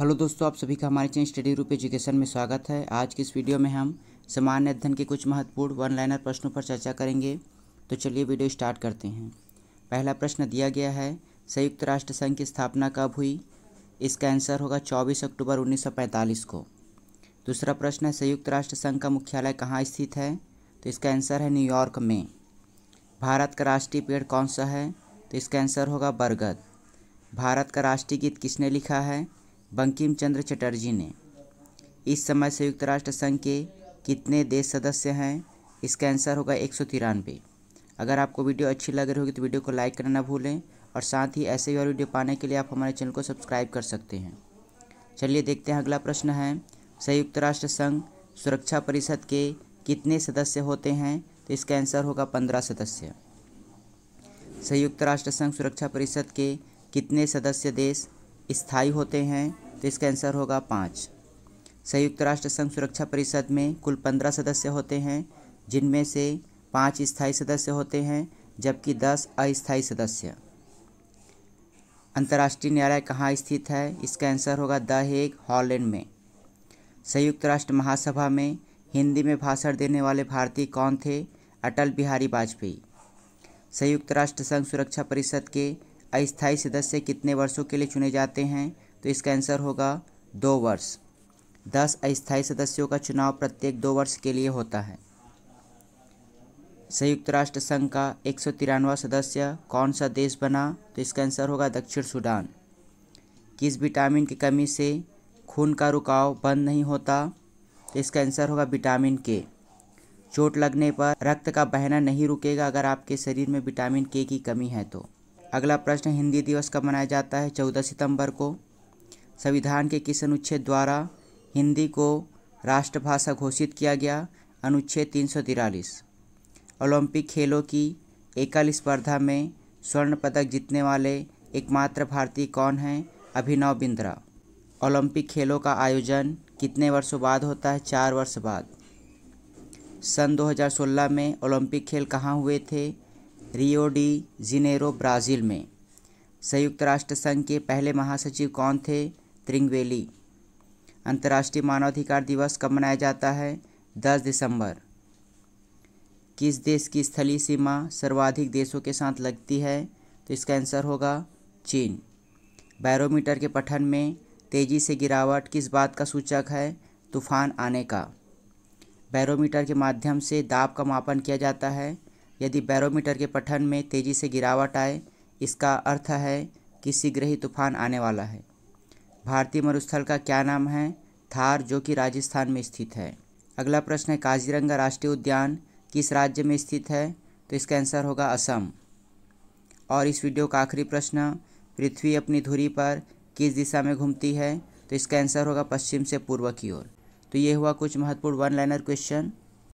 hello दोस्तों आप सभी का हमारे चैनल स्टडी रूप एजुकेशन में स्वागत है आज की इस वीडियो में हम सामान्य अध्ययन के कुछ महत्वपूर्ण वन लाइनर प्रश्नों पर चर्चा करेंगे तो चलिए वीडियो स्टार्ट करते हैं पहला प्रश्न दिया गया है संयुक्त राष्ट्र संघ की स्थापना कब हुई इसका आंसर होगा चौबीस अक्टूबर उन्नीस को दूसरा प्रश्न है संयुक्त राष्ट्र संघ का मुख्यालय कहाँ स्थित है तो इसका आंसर है न्यूयॉर्क में भारत का राष्ट्रीय पेड़ कौन सा है तो इसका आंसर होगा बरगद भारत का राष्ट्रीय गीत किसने लिखा है बंकिम चंद्र चटर्जी ने इस समय संयुक्त राष्ट्र संघ के कितने देश सदस्य हैं इसका आंसर होगा एक सौ तिरानवे अगर आपको वीडियो अच्छी लग रही होगी तो वीडियो को लाइक करना ना भूलें और साथ ही ऐसे ही और वीडियो पाने के लिए आप हमारे चैनल को सब्सक्राइब कर सकते हैं चलिए देखते हैं अगला प्रश्न है संयुक्त राष्ट्र संघ सुरक्षा परिषद के कितने सदस्य होते हैं तो इसका आंसर होगा पंद्रह सदस्य संयुक्त राष्ट्र संघ सुरक्षा परिषद के कितने सदस्य देश स्थायी होते हैं तो इसका आंसर होगा पाँच संयुक्त राष्ट्र संघ सुरक्षा परिषद में कुल पंद्रह सदस्य होते हैं जिनमें से पाँच स्थायी सदस्य होते हैं जबकि दस अस्थायी सदस्य अंतर्राष्ट्रीय न्यायालय कहाँ स्थित है इसका आंसर होगा द हेग हॉलैंड में संयुक्त राष्ट्र महासभा में हिंदी में भाषण देने वाले भारतीय कौन थे अटल बिहारी वाजपेयी संयुक्त राष्ट्र संघ सुरक्षा परिषद के अस्थायी सदस्य कितने वर्षों के लिए चुने जाते हैं तो इसका आंसर होगा दो वर्ष दस अस्थायी सदस्यों का चुनाव प्रत्येक दो वर्ष के लिए होता है संयुक्त राष्ट्र संघ का एक सदस्य कौन सा देश बना तो इसका आंसर होगा दक्षिण सूडान किस विटामिन की कमी से खून का रुकाव बंद नहीं होता तो इसका आंसर होगा विटामिन के चोट लगने पर रक्त का बहना नहीं रुकेगा अगर आपके शरीर में विटामिन के की कमी है तो अगला प्रश्न हिंदी दिवस कब मनाया जाता है चौदह सितंबर को संविधान के किस अनुच्छेद द्वारा हिंदी को राष्ट्रभाषा घोषित किया गया अनुच्छेद तीन सौ तिरालीस ओलंपिक खेलों की एकल स्पर्धा में स्वर्ण पदक जीतने वाले एकमात्र भारतीय कौन हैं अभिनव बिंद्रा ओलंपिक खेलों का आयोजन कितने वर्षों बाद होता है चार वर्ष बाद सन 2016 में ओलंपिक खेल कहाँ हुए थे रियो डी जिनेरो ब्राज़ील में संयुक्त राष्ट्र संघ के पहले महासचिव कौन थे त्रिंगवेली अंतर्राष्ट्रीय मानवाधिकार दिवस कब मनाया जाता है 10 दिसंबर किस देश की स्थलीय सीमा सर्वाधिक देशों के साथ लगती है तो इसका आंसर होगा चीन बैरोमीटर के पठन में तेज़ी से गिरावट किस बात का सूचक है तूफान आने का बैरोमीटर के माध्यम से दाब का मापन किया जाता है यदि बैरोमीटर के पठन में तेज़ी से गिरावट आए इसका अर्थ है कि शीघ्र ही तूफान आने वाला है भारतीय मरुस्थल का क्या नाम है थार जो कि राजस्थान में स्थित है अगला प्रश्न है काजीरंगा राष्ट्रीय उद्यान किस राज्य में स्थित है तो इसका आंसर होगा असम और इस वीडियो का आखिरी प्रश्न पृथ्वी अपनी धुरी पर किस दिशा में घूमती है तो इसका आंसर होगा पश्चिम से पूर्व की ओर तो ये हुआ कुछ महत्वपूर्ण वन लाइनर क्वेश्चन